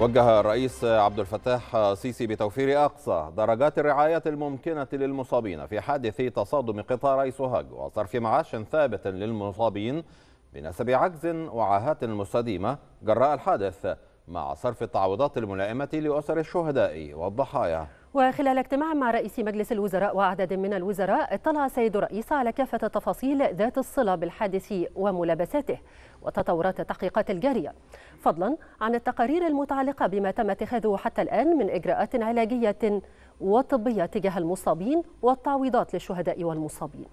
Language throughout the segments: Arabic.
وجه الرئيس عبد الفتاح السيسي بتوفير أقصى درجات الرعاية الممكنة للمصابين في حادث تصادم قطاري سوهاج وصرف معاش ثابت للمصابين بنسب عجز وعاهات مستديمة جراء الحادث مع صرف التعويضات الملائمة لأسر الشهداء والضحايا وخلال اجتماع مع رئيس مجلس الوزراء وعدد من الوزراء اطلع سيد الرئيس على كافة التفاصيل ذات الصلة بالحادث وملابساته وتطورات التحقيقات الجارية فضلا عن التقارير المتعلقة بما تم اتخاذه حتى الآن من إجراءات علاجية وطبية تجاه المصابين والتعويضات للشهداء والمصابين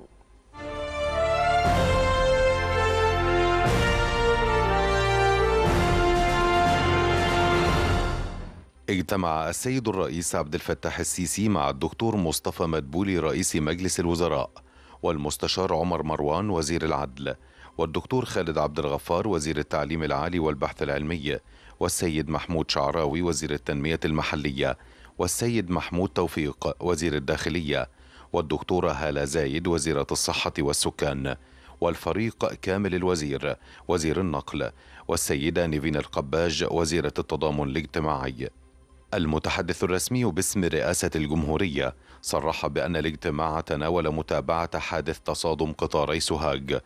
اجتمع السيد الرئيس عبد الفتاح السيسي مع الدكتور مصطفى مدبولي رئيس مجلس الوزراء والمستشار عمر مروان وزير العدل والدكتور خالد عبد الغفار وزير التعليم العالي والبحث العلمي والسيد محمود شعراوي وزير التنمية المحلية والسيد محمود توفيق وزير الداخلية والدكتورة هالة زايد وزيرة الصحة والسكان والفريق كامل الوزير وزير النقل والسيدة نيفين القباج وزيرة التضامن الاجتماعي المتحدث الرسمي باسم رئاسة الجمهورية صرح بأن الاجتماع تناول متابعة حادث تصادم قطاري سوهاج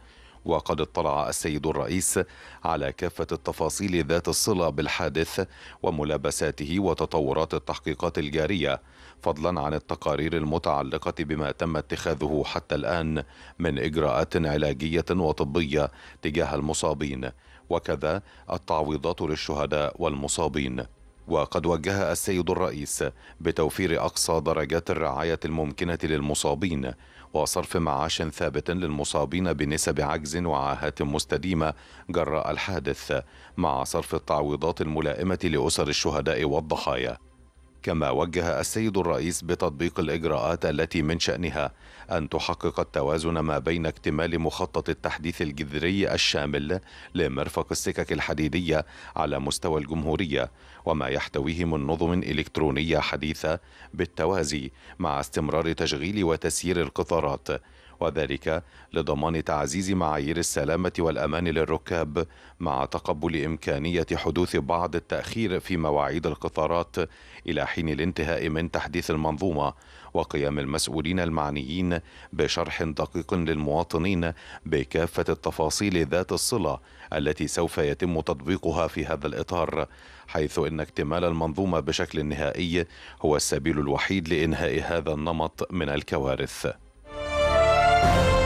وقد اطلع السيد الرئيس على كافة التفاصيل ذات الصلة بالحادث وملابساته وتطورات التحقيقات الجارية فضلا عن التقارير المتعلقة بما تم اتخاذه حتى الآن من إجراءات علاجية وطبية تجاه المصابين وكذا التعويضات للشهداء والمصابين وقد وجه السيد الرئيس بتوفير أقصى درجات الرعاية الممكنة للمصابين وصرف معاش ثابت للمصابين بنسب عجز وعاهات مستديمة جراء الحادث مع صرف التعويضات الملائمة لأسر الشهداء والضحايا كما وجه السيد الرئيس بتطبيق الإجراءات التي من شأنها أن تحقق التوازن ما بين اكتمال مخطط التحديث الجذري الشامل لمرفق السكك الحديدية على مستوى الجمهورية وما يحتويه من نظم إلكترونية حديثة بالتوازي مع استمرار تشغيل وتسيير القطارات وذلك لضمان تعزيز معايير السلامة والأمان للركاب مع تقبل إمكانية حدوث بعض التأخير في مواعيد القطارات إلى حين الانتهاء من تحديث المنظومة وقيام المسؤولين المعنيين بشرح دقيق للمواطنين بكافة التفاصيل ذات الصلة التي سوف يتم تطبيقها في هذا الإطار حيث ان اكتمال المنظومه بشكل نهائي هو السبيل الوحيد لانهاء هذا النمط من الكوارث Bye.